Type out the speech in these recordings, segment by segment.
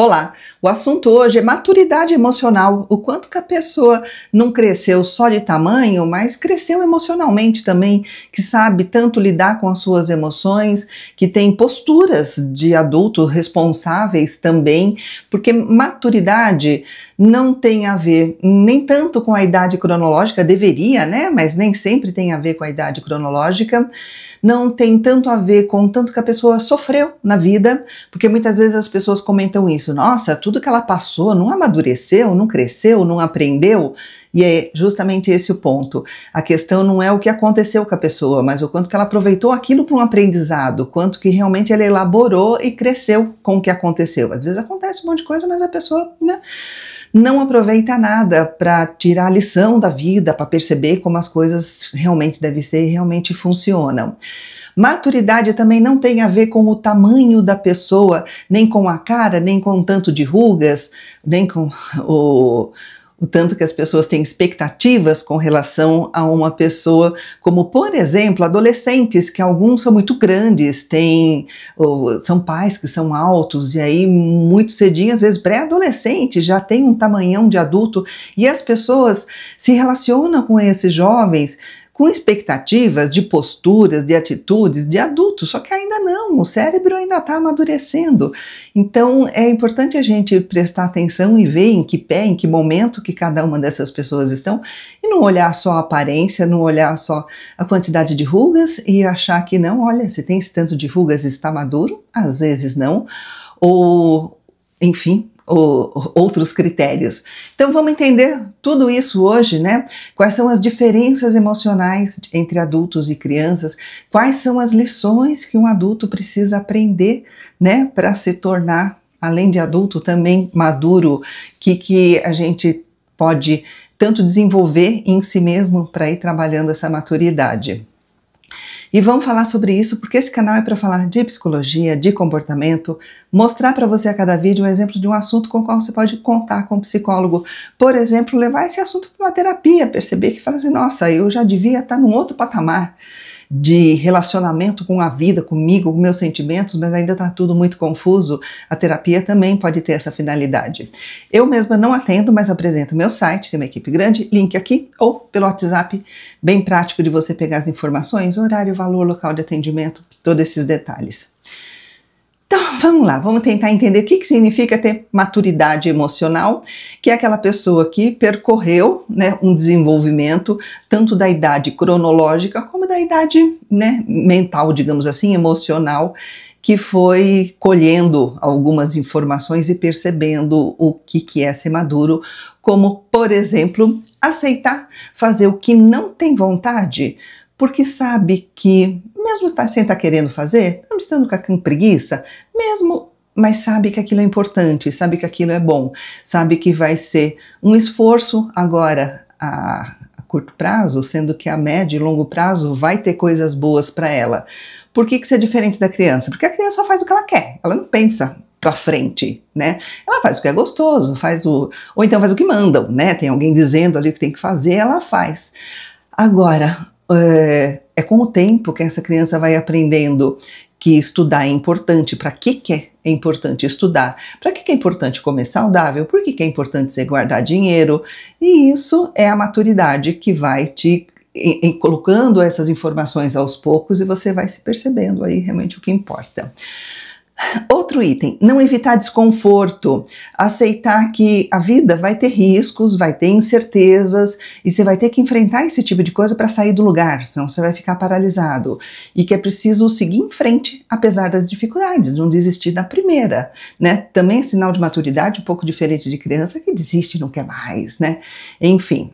Olá, o assunto hoje é maturidade emocional, o quanto que a pessoa não cresceu só de tamanho, mas cresceu emocionalmente também, que sabe tanto lidar com as suas emoções, que tem posturas de adulto responsáveis também, porque maturidade não tem a ver nem tanto com a idade cronológica, deveria, né? Mas nem sempre tem a ver com a idade cronológica, não tem tanto a ver com tanto que a pessoa sofreu na vida, porque muitas vezes as pessoas comentam isso isso, nossa, tudo que ela passou não amadureceu, não cresceu, não aprendeu. E é justamente esse o ponto. A questão não é o que aconteceu com a pessoa, mas o quanto que ela aproveitou aquilo para um aprendizado, quanto que realmente ela elaborou e cresceu com o que aconteceu. Às vezes acontece um monte de coisa, mas a pessoa, né? não aproveita nada para tirar a lição da vida, para perceber como as coisas realmente devem ser e realmente funcionam. Maturidade também não tem a ver com o tamanho da pessoa, nem com a cara, nem com tanto de rugas, nem com o o tanto que as pessoas têm expectativas com relação a uma pessoa, como por exemplo, adolescentes, que alguns são muito grandes, têm, são pais que são altos, e aí muito cedinho, às vezes pré-adolescente, já tem um tamanhão de adulto, e as pessoas se relacionam com esses jovens com expectativas de posturas, de atitudes de adulto, só que ainda não, o cérebro ainda está amadurecendo. Então é importante a gente prestar atenção e ver em que pé, em que momento que cada uma dessas pessoas estão e não olhar só a aparência, não olhar só a quantidade de rugas e achar que não, olha, se tem esse tanto de rugas está maduro, às vezes não, ou enfim, ou outros critérios. Então vamos entender tudo isso hoje, né? Quais são as diferenças emocionais entre adultos e crianças? Quais são as lições que um adulto precisa aprender, né, para se tornar além de adulto também maduro? Que que a gente pode tanto desenvolver em si mesmo para ir trabalhando essa maturidade? E vamos falar sobre isso porque esse canal é para falar de psicologia, de comportamento, mostrar para você a cada vídeo um exemplo de um assunto com o qual você pode contar com um psicólogo. Por exemplo, levar esse assunto para uma terapia, perceber que fala assim: nossa, eu já devia estar tá num outro patamar de relacionamento com a vida, comigo, com meus sentimentos, mas ainda está tudo muito confuso, a terapia também pode ter essa finalidade. Eu mesma não atendo, mas apresento meu site, tem uma equipe grande, link aqui, ou pelo WhatsApp, bem prático de você pegar as informações, horário, valor, local de atendimento, todos esses detalhes. Então vamos lá, vamos tentar entender o que, que significa ter maturidade emocional, que é aquela pessoa que percorreu né, um desenvolvimento tanto da idade cronológica como da idade né, mental, digamos assim, emocional, que foi colhendo algumas informações e percebendo o que, que é ser maduro, como, por exemplo, aceitar fazer o que não tem vontade porque sabe que, mesmo tá, sem estar tá querendo fazer, não tá estando com preguiça, mesmo mas sabe que aquilo é importante, sabe que aquilo é bom, sabe que vai ser um esforço agora a, a curto prazo, sendo que a médio e longo prazo vai ter coisas boas para ela. Por que, que isso é diferente da criança? Porque a criança só faz o que ela quer, ela não pensa para frente, né? Ela faz o que é gostoso, faz o ou então faz o que mandam, né? Tem alguém dizendo ali o que tem que fazer, ela faz. Agora, é, é, com o tempo que essa criança vai aprendendo que estudar é importante. Para que, que é, é importante estudar? Para que, que é importante comer saudável? Por que, que é importante você guardar dinheiro? E isso é a maturidade que vai te em, em, colocando essas informações aos poucos e você vai se percebendo aí realmente o que importa. Outro item, não evitar desconforto, aceitar que a vida vai ter riscos, vai ter incertezas e você vai ter que enfrentar esse tipo de coisa para sair do lugar, senão você vai ficar paralisado. E que é preciso seguir em frente apesar das dificuldades, não desistir da primeira, né? Também é sinal de maturidade um pouco diferente de criança que desiste e não quer mais, né? Enfim.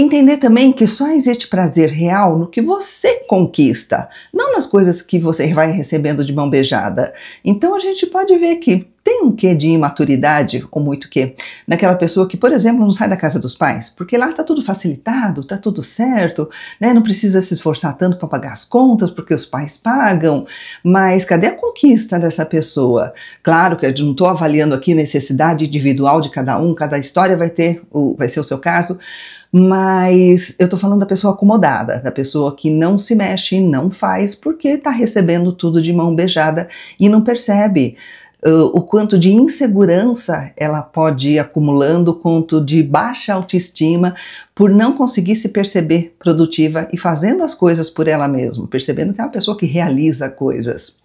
Entender também que só existe prazer real no que você conquista, não nas coisas que você vai recebendo de mão beijada. Então a gente pode ver que tem um quê de imaturidade, ou muito quê, naquela pessoa que, por exemplo, não sai da casa dos pais, porque lá está tudo facilitado, está tudo certo, né? não precisa se esforçar tanto para pagar as contas, porque os pais pagam, mas cadê a conquista dessa pessoa? Claro que eu não estou avaliando aqui necessidade individual de cada um, cada história vai ter, o, vai ser o seu caso, mas eu tô falando da pessoa acomodada, da pessoa que não se mexe, não faz, porque tá recebendo tudo de mão beijada e não percebe uh, o quanto de insegurança ela pode ir acumulando, o quanto de baixa autoestima por não conseguir se perceber produtiva e fazendo as coisas por ela mesma, percebendo que é uma pessoa que realiza coisas.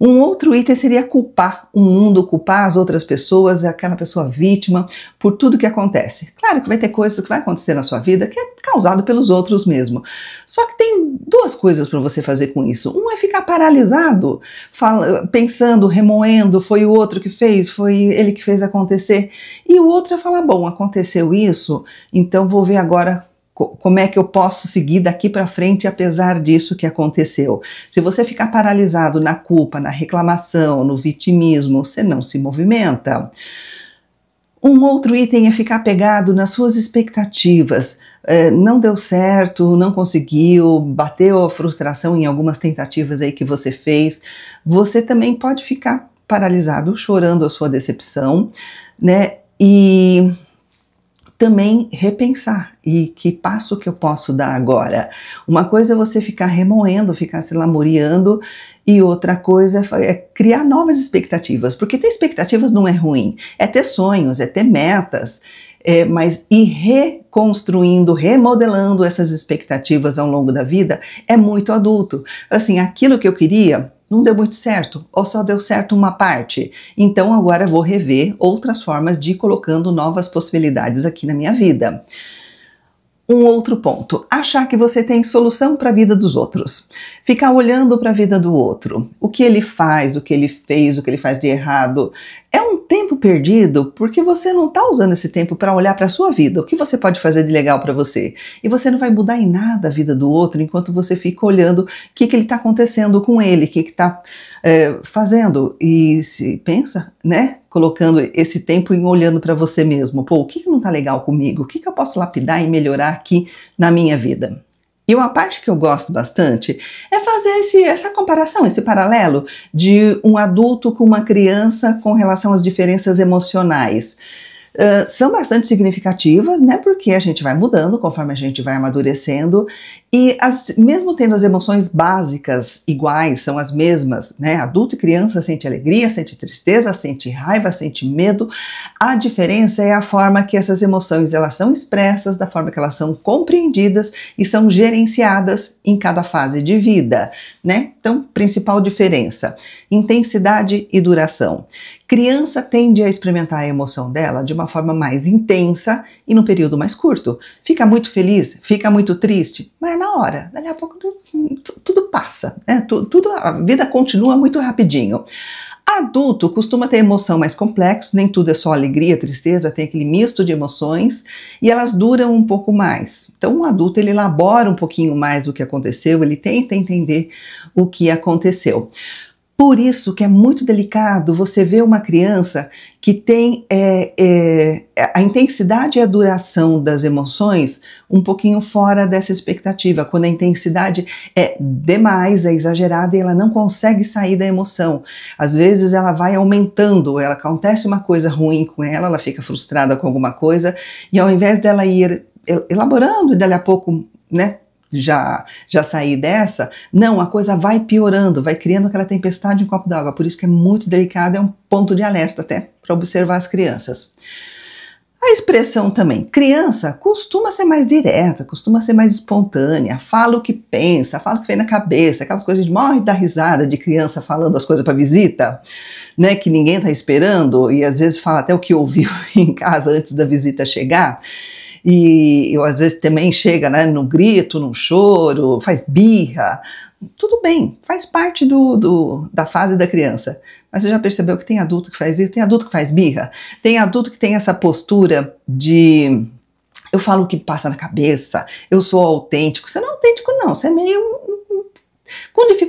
Um outro item seria culpar o mundo, culpar as outras pessoas, aquela pessoa vítima, por tudo que acontece. Claro que vai ter coisas que vai acontecer na sua vida que é causado pelos outros mesmo. Só que tem duas coisas para você fazer com isso. Um é ficar paralisado, fala, pensando, remoendo, foi o outro que fez, foi ele que fez acontecer. E o outro é falar, bom, aconteceu isso, então vou ver agora como é que eu posso seguir daqui para frente apesar disso que aconteceu? Se você ficar paralisado na culpa, na reclamação, no vitimismo, você não se movimenta. Um outro item é ficar pegado nas suas expectativas. É, não deu certo, não conseguiu, bateu a frustração em algumas tentativas aí que você fez. Você também pode ficar paralisado, chorando a sua decepção, né? E também repensar e que passo que eu posso dar agora. Uma coisa é você ficar remoendo, ficar se lamuriando, e outra coisa é, é criar novas expectativas, porque ter expectativas não é ruim, é ter sonhos, é ter metas, é, mas ir reconstruindo, remodelando essas expectativas ao longo da vida é muito adulto. Assim, aquilo que eu queria não deu muito certo, ou só deu certo uma parte. Então agora vou rever outras formas de ir colocando novas possibilidades aqui na minha vida. Um outro ponto, achar que você tem solução para a vida dos outros. Ficar olhando para a vida do outro, o que ele faz, o que ele fez, o que ele faz de errado, é um tempo perdido porque você não está usando esse tempo para olhar para a sua vida, o que você pode fazer de legal para você. E você não vai mudar em nada a vida do outro enquanto você fica olhando o que, que ele está acontecendo com ele, o que está é, fazendo. E se pensa, né? Colocando esse tempo em olhando para você mesmo. Pô, o que, que não está legal comigo? O que, que eu posso lapidar e melhorar aqui na minha vida? E uma parte que eu gosto bastante é fazer esse, essa comparação, esse paralelo de um adulto com uma criança com relação às diferenças emocionais. Ah, são bastante significativas, né? Porque a gente vai mudando conforme a gente vai amadurecendo e as, mesmo tendo as emoções básicas iguais, são as mesmas, né? Adulto e criança sente alegria, sente tristeza, sente raiva, sente medo. A diferença é a forma que essas emoções elas são expressas, da forma que elas são compreendidas e são gerenciadas em cada fase de vida, né? Então, principal diferença: intensidade e duração. Criança tende a experimentar a emoção dela de uma forma mais intensa e num período mais curto. Fica muito feliz, fica muito triste, mas é na hora, daqui a pouco tudo passa, né? tudo, a vida continua muito rapidinho. Adulto costuma ter emoção mais complexa, nem tudo é só alegria, tristeza, tem aquele misto de emoções e elas duram um pouco mais. Então, um adulto ele elabora um pouquinho mais do que aconteceu, ele tenta entender o que aconteceu. Por isso que é muito delicado você ver uma criança que tem é, é, a intensidade e a duração das emoções um pouquinho fora dessa expectativa, quando a intensidade é demais, é exagerada e ela não consegue sair da emoção. Às vezes ela vai aumentando, ela acontece uma coisa ruim com ela, ela fica frustrada com alguma coisa e ao invés dela ir elaborando e dali a pouco, né, já, já sair dessa, não, a coisa vai piorando, vai criando aquela tempestade em um copo d'água. Por isso que é muito delicado, é um ponto de alerta até para observar as crianças. A expressão também, criança, costuma ser mais direta, costuma ser mais espontânea, fala o que pensa, fala o que vem na cabeça, aquelas coisas de morre da risada de criança falando as coisas para visita, né, que ninguém tá esperando e às vezes fala até o que ouviu em casa antes da visita chegar e eu às vezes também chega né, no grito, no choro, faz birra. Tudo bem, faz parte do, do, da fase da criança. Mas você já percebeu que tem adulto que faz isso, tem adulto que faz birra, tem adulto que tem essa postura de eu falo o que passa na cabeça, eu sou autêntico. Você não é autêntico, não, você é meio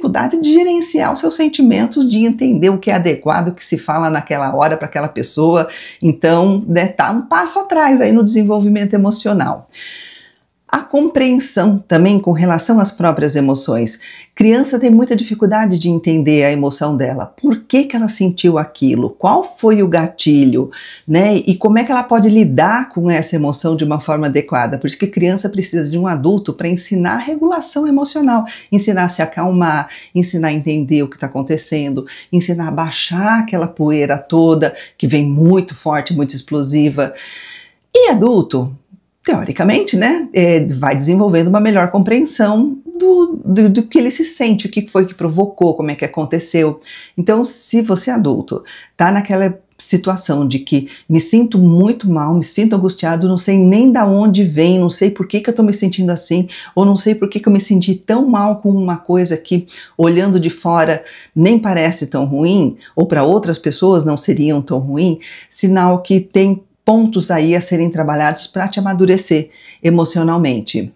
dificuldade de gerenciar os seus sentimentos, de entender o que é adequado, o que se fala naquela hora para aquela pessoa. Então, né, tá um passo atrás aí no desenvolvimento emocional a compreensão também com relação às próprias emoções. Criança tem muita dificuldade de entender a emoção dela. Por que, que ela sentiu aquilo? Qual foi o gatilho? Né? E como é que ela pode lidar com essa emoção de uma forma adequada? Por isso que criança precisa de um adulto para ensinar regulação emocional, ensinar a se acalmar, ensinar a entender o que está acontecendo, ensinar a baixar aquela poeira toda que vem muito forte, muito explosiva. E adulto, teoricamente, né, é, vai desenvolvendo uma melhor compreensão do, do, do, que ele se sente, o que foi que provocou, como é que aconteceu. Então, se você é adulto tá naquela situação de que me sinto muito mal, me sinto angustiado, não sei nem da onde vem, não sei por que, que eu tô me sentindo assim, ou não sei por que, que eu me senti tão mal com uma coisa que, olhando de fora, nem parece tão ruim, ou para outras pessoas não seriam tão ruim, sinal que tem pontos aí a serem trabalhados para te amadurecer emocionalmente.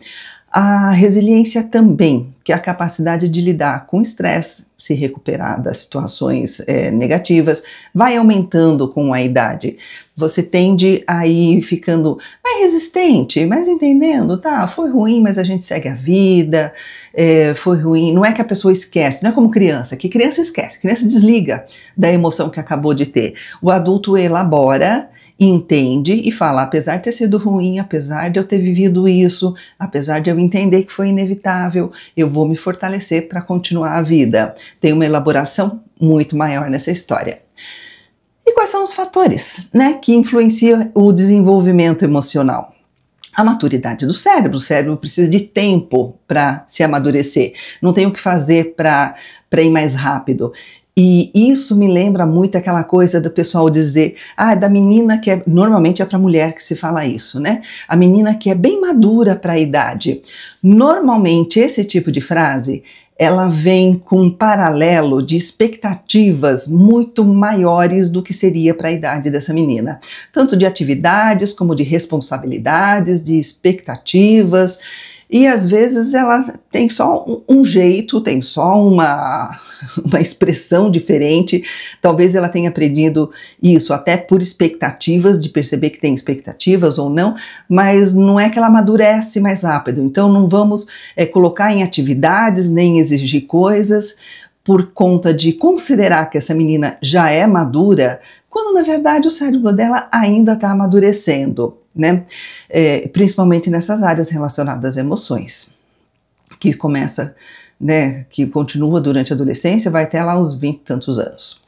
A resiliência também, que é a capacidade de lidar com estresse, se recuperar das situações é, negativas, vai aumentando com a idade. Você tende a ir ficando mais resistente, mais entendendo, tá, foi ruim, mas a gente segue a vida, é, foi ruim. Não é que a pessoa esquece, não é como criança, que criança esquece, criança desliga da emoção que acabou de ter. O adulto elabora entende e fala: apesar de ter sido ruim, apesar de eu ter vivido isso, apesar de eu entender que foi inevitável, eu vou me fortalecer para continuar a vida. Tem uma elaboração muito maior nessa história. E quais são os fatores né, que influenciam o desenvolvimento emocional? a maturidade do cérebro. O cérebro precisa de tempo para se amadurecer. Não tem o que fazer para ir mais rápido. E isso me lembra muito aquela coisa do pessoal dizer, ah, é da menina que é. Normalmente é para mulher que se fala isso, né? A menina que é bem madura para a idade. Normalmente esse tipo de frase ela vem com um paralelo de expectativas muito maiores do que seria para a idade dessa menina, tanto de atividades como de responsabilidades, de expectativas e às vezes ela tem só um jeito, tem só uma, uma expressão diferente. Talvez ela tenha aprendido isso até por expectativas, de perceber que tem expectativas ou não, mas não é que ela amadurece mais rápido. Então não vamos é, colocar em atividades nem exigir coisas por conta de considerar que essa menina já é madura, quando na verdade o cérebro dela ainda está amadurecendo, né? É, principalmente nessas áreas relacionadas a emoções, que começa, né, que continua durante a adolescência, vai até lá uns 20 e tantos anos.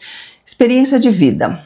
Experiência de vida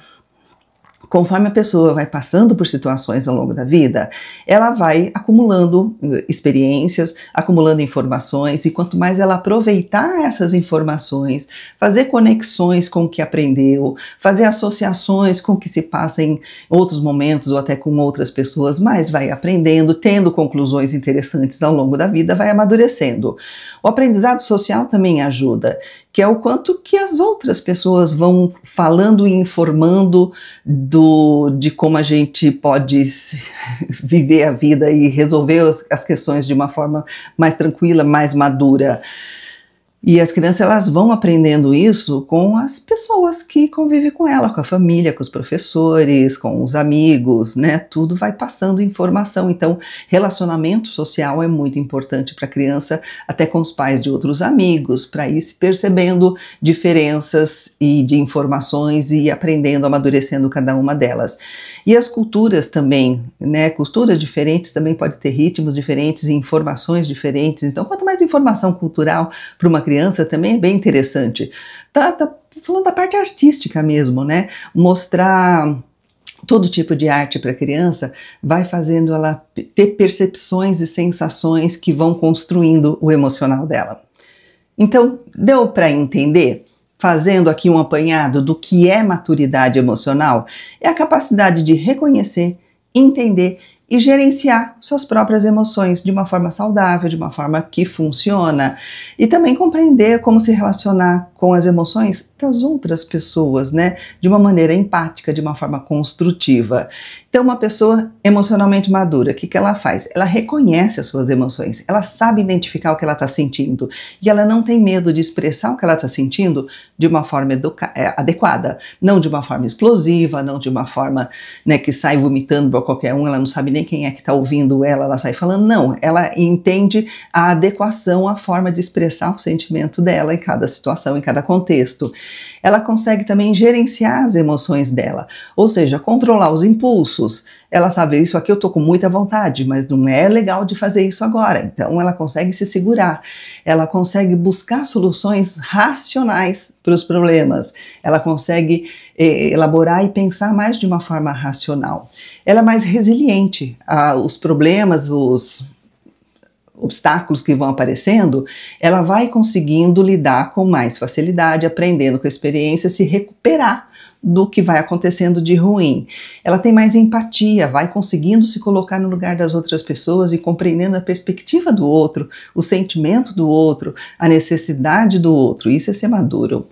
conforme a pessoa vai passando por situações ao longo da vida, ela vai acumulando eh, experiências, acumulando informações, e quanto mais ela aproveitar essas informações, fazer conexões com o que aprendeu, fazer associações com o que se passa em outros momentos ou até com outras pessoas, mais vai aprendendo, tendo conclusões interessantes ao longo da vida, vai amadurecendo. O aprendizado social também ajuda que é o quanto que as outras pessoas vão falando e informando do, de como a gente pode viver a vida e resolver as questões de uma forma mais tranquila, mais madura. E as crianças elas vão aprendendo isso com as pessoas que convivem com ela, com a família, com os professores, com os amigos, né? Tudo vai passando informação. Então, relacionamento social é muito importante para a criança, até com os pais de outros amigos, para ir se percebendo diferenças e de informações e aprendendo, amadurecendo cada uma delas. E as culturas também, né? Culturas diferentes também pode ter ritmos diferentes e informações diferentes. Então, quanto mais informação cultural para uma criança também é bem interessante. Tá, tá falando da parte artística mesmo, né? Mostrar todo tipo de arte para a criança vai fazendo ela ter percepções e sensações que vão construindo o emocional dela. Então, deu para entender? Fazendo aqui um apanhado do que é maturidade emocional, é a capacidade de reconhecer, entender e gerenciar suas próprias emoções de uma forma saudável, de uma forma que funciona, e também compreender como se relacionar com as emoções das outras pessoas, né? De uma maneira empática, de uma forma construtiva. Então, uma pessoa emocionalmente madura, o que, que ela faz? Ela reconhece as suas emoções, ela sabe identificar o que ela está sentindo e ela não tem medo de expressar o que ela está sentindo de uma forma é, adequada, não de uma forma explosiva, não de uma forma né, que sai vomitando para qualquer um, ela não sabe nem entendem quem é que está ouvindo ela, ela sai falando. Não, ela entende a adequação à forma de expressar o sentimento dela em cada situação, em cada contexto. Ela consegue também gerenciar as emoções dela, ou seja, controlar os impulsos. Ela sabe, isso aqui eu estou com muita vontade, mas não é legal de fazer isso agora. Então ela consegue se segurar, ela consegue buscar soluções racionais para os problemas, ela consegue eh, elaborar e pensar mais de uma forma racional ela é mais resiliente aos problemas, os obstáculos que vão aparecendo, ela vai conseguindo lidar com mais facilidade, aprendendo com a experiência, se recuperar do que vai acontecendo de ruim. Ela tem mais empatia, vai conseguindo se colocar no lugar das outras pessoas e compreendendo a perspectiva do outro, o sentimento do outro, a necessidade do outro. Isso é ser maduro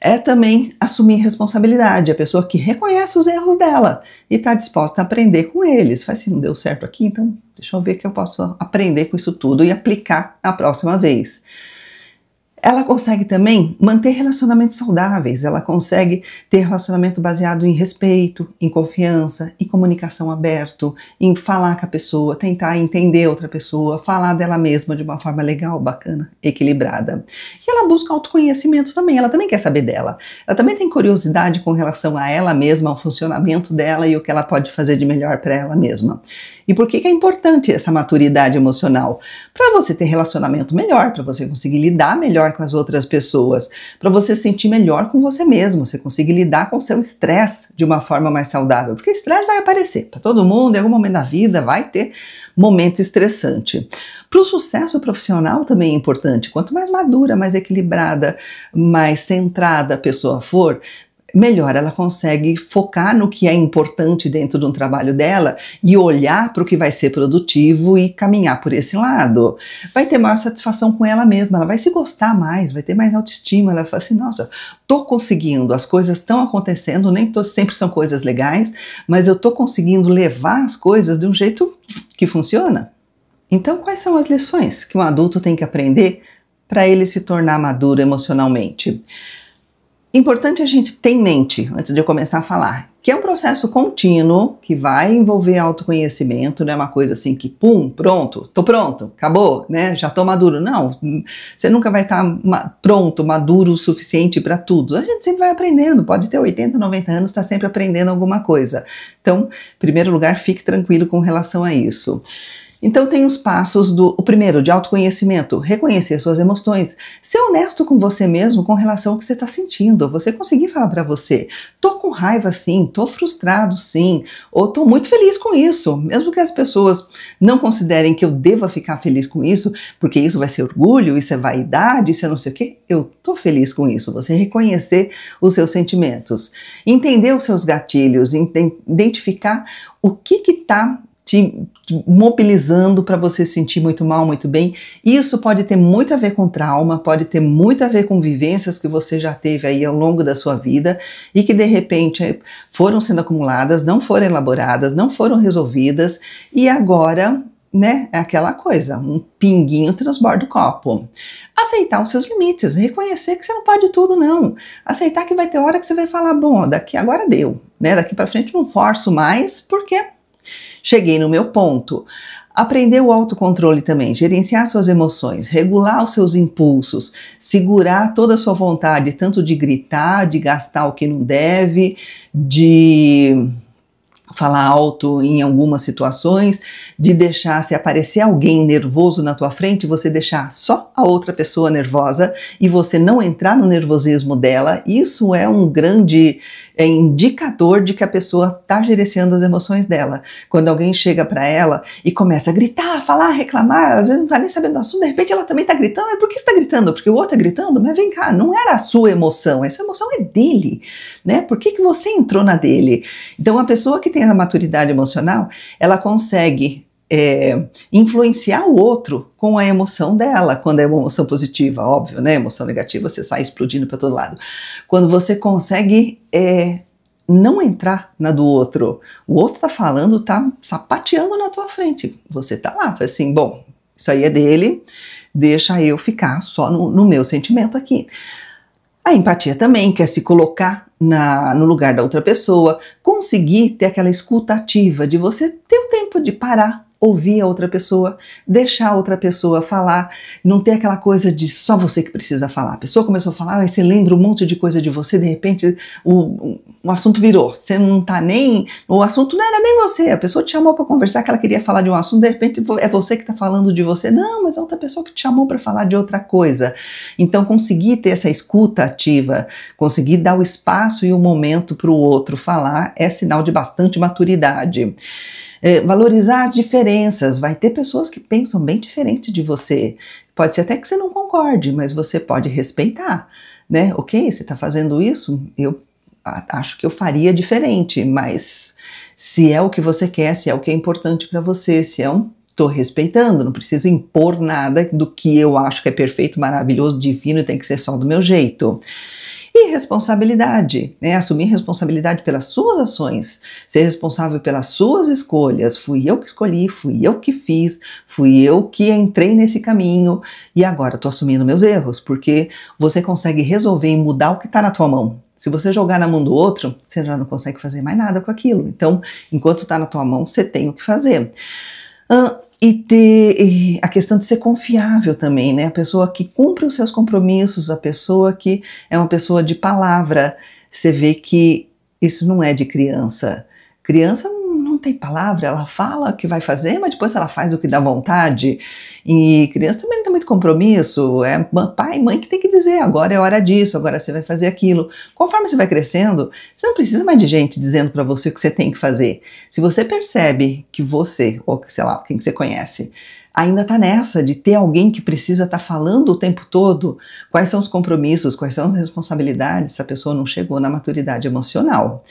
é também assumir responsabilidade, a pessoa que reconhece os erros dela e está disposta a aprender com eles. Faz assim, não deu certo aqui, então deixa eu ver que eu posso aprender com isso tudo e aplicar na próxima vez. Ela consegue também manter relacionamentos saudáveis, ela consegue ter relacionamento baseado em respeito, em confiança, em comunicação aberto, em falar com a pessoa, tentar entender outra pessoa, falar dela mesma de uma forma legal, bacana, equilibrada. E ela busca autoconhecimento também, ela também quer saber dela. Ela também tem curiosidade com relação a ela mesma, ao funcionamento dela e o que ela pode fazer de melhor para ela mesma. E por que, que é importante essa maturidade emocional? Para você ter relacionamento melhor, para você conseguir lidar melhor melhor com as outras pessoas, para você se sentir melhor com você mesmo, você conseguir lidar com o seu estresse de uma forma mais saudável, porque estresse vai aparecer para todo mundo, em algum momento da vida vai ter momento estressante. Para o sucesso profissional também é importante, quanto mais madura, mais equilibrada, mais centrada a pessoa for, melhor, ela consegue focar no que é importante dentro de um trabalho dela e olhar para o que vai ser produtivo e caminhar por esse lado. Vai ter maior satisfação com ela mesma, ela vai se gostar mais, vai ter mais autoestima, ela fala assim, nossa, tô conseguindo, as coisas estão acontecendo, nem tô, sempre são coisas legais, mas eu tô conseguindo levar as coisas de um jeito que funciona. Então, quais são as lições que um adulto tem que aprender para ele se tornar maduro emocionalmente? Importante a gente ter em mente, antes de eu começar a falar, que é um processo contínuo que vai envolver autoconhecimento, não é uma coisa assim que pum, pronto, tô pronto, acabou, né? Já tô maduro. Não, você nunca vai estar tá ma pronto, maduro o suficiente para tudo. A gente sempre vai aprendendo, pode ter 80, 90 anos, está sempre aprendendo alguma coisa. Então, em primeiro lugar, fique tranquilo com relação a isso. Então tem os passos do o primeiro de autoconhecimento, reconhecer suas emoções, ser honesto com você mesmo com relação ao que você está sentindo. Você conseguir falar para você, tô com raiva sim, tô frustrado sim, ou tô muito feliz com isso, mesmo que as pessoas não considerem que eu deva ficar feliz com isso, porque isso vai ser orgulho, isso é vaidade, isso é não sei o que. Eu tô feliz com isso. Você reconhecer os seus sentimentos, entender os seus gatilhos, identificar o que que tá te mobilizando para você sentir muito mal, muito bem. Isso pode ter muito a ver com trauma, pode ter muito a ver com vivências que você já teve aí ao longo da sua vida e que de repente foram sendo acumuladas, não foram elaboradas, não foram resolvidas e agora né? É aquela coisa, um pinguinho transborda o copo. Aceitar os seus limites, reconhecer que você não pode tudo, não. Aceitar que vai ter hora que você vai falar, bom, daqui agora deu, né? Daqui para frente não forço mais, porque Cheguei no meu ponto. Aprender o autocontrole também, gerenciar suas emoções, regular os seus impulsos, segurar toda a sua vontade, tanto de gritar, de gastar o que não deve, de falar alto em algumas situações, de deixar se aparecer alguém nervoso na tua frente, você deixar só a outra pessoa nervosa e você não entrar no nervosismo dela. Isso é um grande é indicador de que a pessoa está gerenciando as emoções dela. Quando alguém chega para ela e começa a gritar, falar, reclamar, às vezes não está nem sabendo do assunto, de repente ela também está gritando, mas por que está gritando? Porque o outro está é gritando? Mas vem cá, não era a sua emoção, essa emoção é dele, né? Por que, que você entrou na dele? Então a pessoa que tem a maturidade emocional, ela consegue é, influenciar o outro com a emoção dela, quando é uma emoção positiva, óbvio, né? Emoção negativa, você sai explodindo para todo lado. Quando você consegue é, não entrar na do outro, o outro tá falando, tá sapateando na tua frente, você tá lá, assim, bom, isso aí é dele, deixa eu ficar só no, no meu sentimento aqui. A empatia também quer se colocar na, no lugar da outra pessoa, conseguir ter aquela escuta ativa de você ter o tempo de parar ouvir a outra pessoa, deixar a outra pessoa falar, não ter aquela coisa de só você que precisa falar. A pessoa começou a falar, aí você lembra um monte de coisa de você, de repente, o, o o assunto virou. Você não tá nem. O assunto não era nem você. A pessoa te chamou para conversar, que ela queria falar de um assunto, de repente é você que tá falando de você. Não, mas é outra pessoa que te chamou para falar de outra coisa. Então, conseguir ter essa escuta ativa, conseguir dar o espaço e o momento para o outro falar é sinal de bastante maturidade. É, valorizar as diferenças. Vai ter pessoas que pensam bem diferente de você. Pode ser até que você não concorde, mas você pode respeitar, né? Ok, você está fazendo isso, eu ah, acho que eu faria diferente, mas se é o que você quer, se é o que é importante para você, se é um estou respeitando, não preciso impor nada do que eu acho que é perfeito, maravilhoso, divino, e tem que ser só do meu jeito. E responsabilidade, né? Assumir responsabilidade pelas suas ações, ser responsável pelas suas escolhas. Fui eu que escolhi, fui eu que fiz, fui eu que entrei nesse caminho e agora estou assumindo meus erros, porque você consegue resolver e mudar o que está na tua mão. Se você jogar na mão do outro, você já não consegue fazer mais nada com aquilo. Então, enquanto está na tua mão, você tem o que fazer. Ah, e ter e a questão de ser confiável também, né? A pessoa que cumpre os seus compromissos, a pessoa que é uma pessoa de palavra. Você vê que isso não é de criança. Criança não tem palavra, ela fala o que vai fazer, mas depois ela faz o que dá vontade. E criança também não tem muito compromisso, é pai e mãe que tem que dizer, agora é hora disso, agora você vai fazer aquilo. Conforme você vai crescendo, você não precisa mais de gente dizendo para você o que você tem que fazer. Se você percebe que você, ou sei lá, quem que você conhece, ainda está nessa de ter alguém que precisa estar tá falando o tempo todo quais são os compromissos, quais são as responsabilidades, se a pessoa não chegou na maturidade emocional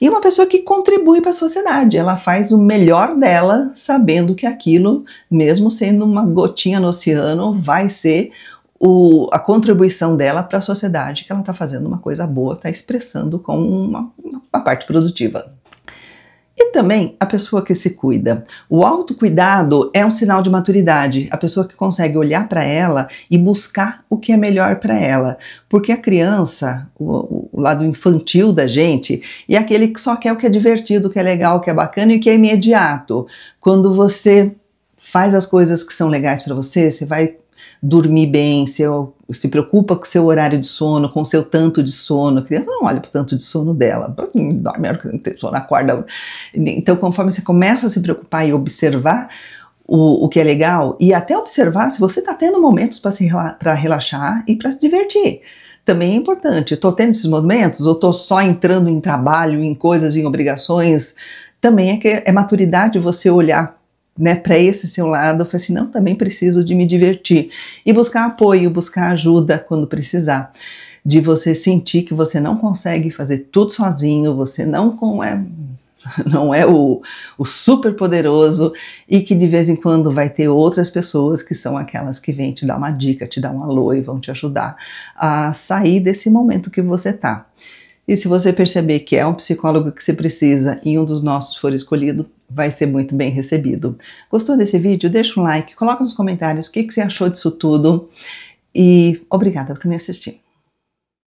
e uma pessoa que contribui para a sociedade. Ela faz o melhor dela, sabendo que aquilo, mesmo sendo uma gotinha no oceano, vai ser o, a contribuição dela para a sociedade, que ela está fazendo uma coisa boa, está expressando com uma, uma parte produtiva também a pessoa que se cuida. O autocuidado é um sinal de maturidade, a pessoa que consegue olhar para ela e buscar o que é melhor para ela. Porque a criança, o, o, lado infantil da gente, é aquele que só quer o que é divertido, o que é legal, o que é bacana e o que é imediato. Quando você faz as coisas que são legais para você, você vai dormir bem, se, eu, se preocupa com o seu horário de sono, com o seu tanto de sono. A criança não olha para o tanto de sono dela, dorme a hora que tem sono, acorda. Então, conforme você começa a se preocupar e observar o, o que é legal, e até observar se você está tendo momentos para rela relaxar e para se divertir também é importante. Estou tendo esses momentos ou estou só entrando em trabalho, em coisas, em obrigações? Também é, que é maturidade você olhar né, para esse seu lado, eu falei assim, não, também preciso de me divertir e buscar apoio, buscar ajuda quando precisar. De você sentir que você não consegue fazer tudo sozinho, você não com, é, não é o, o super poderoso e que de vez em quando vai ter outras pessoas que são aquelas que vêm te dar uma dica, te dar um alô e vão te ajudar a sair desse momento que você tá. E se você perceber que é um psicólogo que você precisa e um dos nossos for escolhido, vai ser muito bem recebido. Gostou desse vídeo? Deixa um like, coloca nos comentários o que, que você achou disso tudo e obrigada por me assistir.